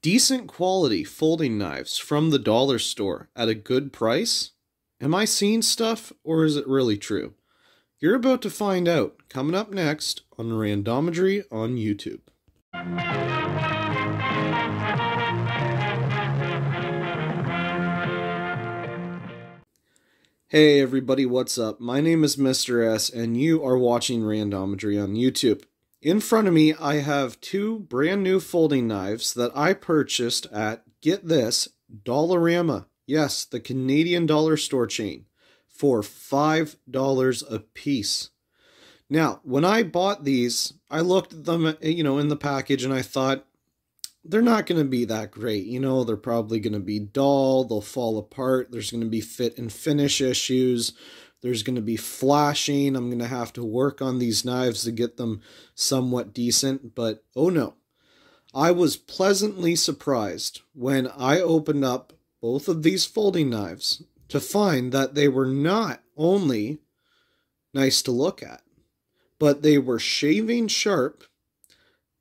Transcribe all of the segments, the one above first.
decent quality folding knives from the dollar store at a good price? Am I seeing stuff or is it really true? You're about to find out coming up next on Randometry on YouTube. Hey everybody, what's up? My name is Mr. S and you are watching Randometry on YouTube. In front of me, I have two brand new folding knives that I purchased at, get this, Dollarama. Yes, the Canadian dollar store chain for $5 a piece. Now, when I bought these, I looked at them, you know, in the package and I thought, they're not going to be that great. You know, they're probably going to be dull. They'll fall apart. There's going to be fit and finish issues. There's going to be flashing. I'm going to have to work on these knives to get them somewhat decent, but oh no. I was pleasantly surprised when I opened up both of these folding knives to find that they were not only nice to look at, but they were shaving sharp.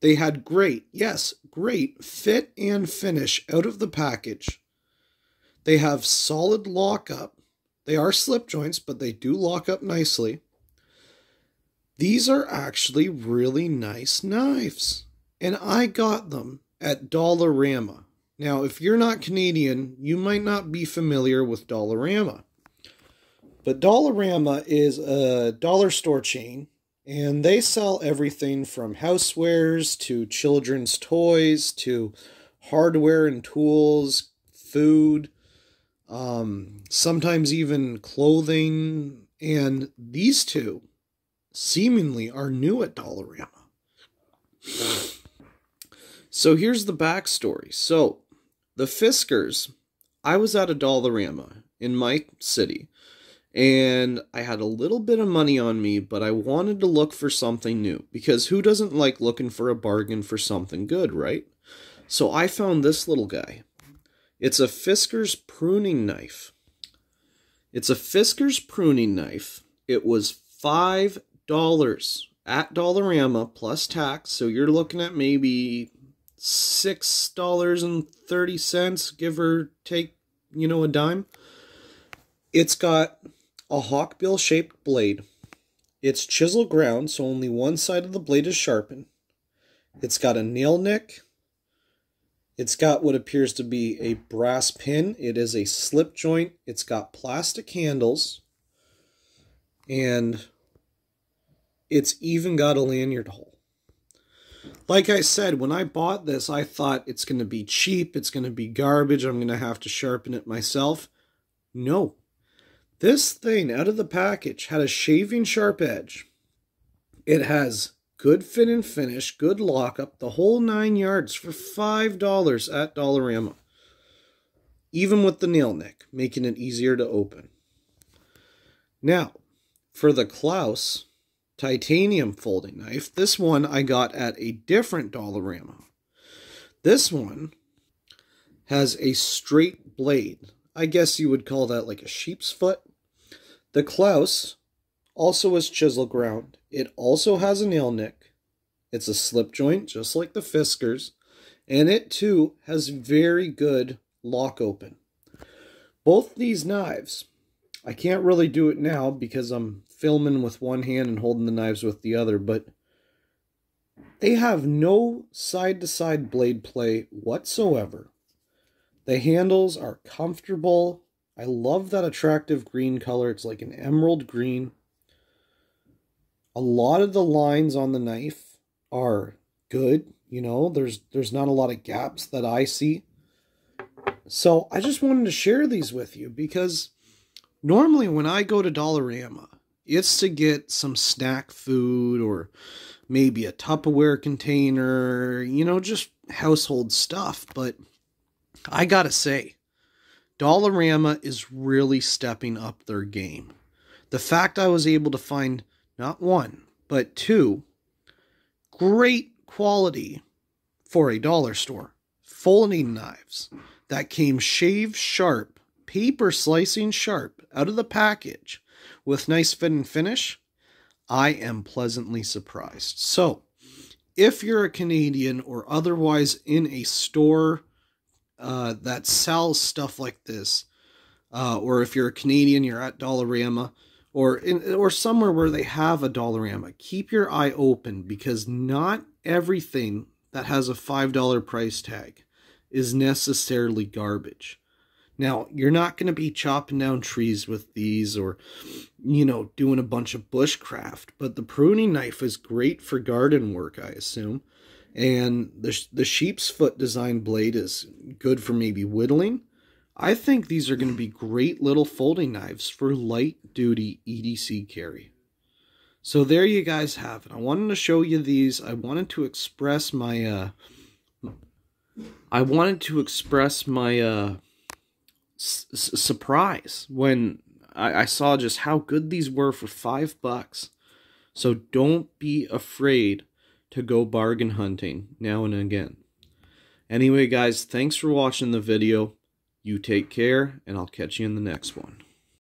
They had great, yes, great fit and finish out of the package. They have solid lockup they are slip joints, but they do lock up nicely. These are actually really nice knives. And I got them at Dollarama. Now, if you're not Canadian, you might not be familiar with Dollarama. But Dollarama is a dollar store chain, and they sell everything from housewares to children's toys to hardware and tools, food, um, sometimes even clothing. And these two seemingly are new at Dollarama. So here's the backstory. So the Fiskers, I was at a Dollarama in my city, and I had a little bit of money on me, but I wanted to look for something new because who doesn't like looking for a bargain for something good, right? So I found this little guy. It's a Fisker's pruning knife. It's a Fisker's pruning knife. It was $5 at Dollarama plus tax. So you're looking at maybe $6.30, give or take, you know, a dime. It's got a hawkbill shaped blade. It's chisel ground, so only one side of the blade is sharpened. It's got a nail nick it's got what appears to be a brass pin. It is a slip joint. It's got plastic handles. And it's even got a lanyard hole. Like I said, when I bought this, I thought it's going to be cheap. It's going to be garbage. I'm going to have to sharpen it myself. No. This thing out of the package had a shaving sharp edge. It has Good fit and finish, good lockup, the whole nine yards for $5 at Dollarama. Even with the nail neck, making it easier to open. Now, for the Klaus titanium folding knife, this one I got at a different Dollarama. This one has a straight blade. I guess you would call that like a sheep's foot. The Klaus also is chisel ground. It also has a nail nick. It's a slip joint, just like the Fiskars, and it too has very good lock open. Both these knives, I can't really do it now because I'm filming with one hand and holding the knives with the other, but they have no side-to-side -side blade play whatsoever. The handles are comfortable. I love that attractive green color. It's like an emerald green a lot of the lines on the knife are good you know there's there's not a lot of gaps that i see so i just wanted to share these with you because normally when i go to dollarama it's to get some snack food or maybe a tupperware container you know just household stuff but i gotta say dollarama is really stepping up their game the fact i was able to find not one, but two great quality for a dollar store folding knives that came shaved sharp, paper slicing sharp out of the package with nice fit and finish. I am pleasantly surprised. So, if you're a Canadian or otherwise in a store uh, that sells stuff like this, uh, or if you're a Canadian, you're at Dollarama, or in, or somewhere where they have a Dollarama. Keep your eye open because not everything that has a $5 price tag is necessarily garbage. Now, you're not going to be chopping down trees with these or, you know, doing a bunch of bushcraft, but the pruning knife is great for garden work, I assume. And the, the sheep's foot design blade is good for maybe whittling. I think these are going to be great little folding knives for light duty EDC carry. So there you guys have it. I wanted to show you these. I wanted to express my, uh, I wanted to express my, uh, surprise when I, I saw just how good these were for five bucks. So don't be afraid to go bargain hunting now and again. Anyway, guys, thanks for watching the video. You take care, and I'll catch you in the next one.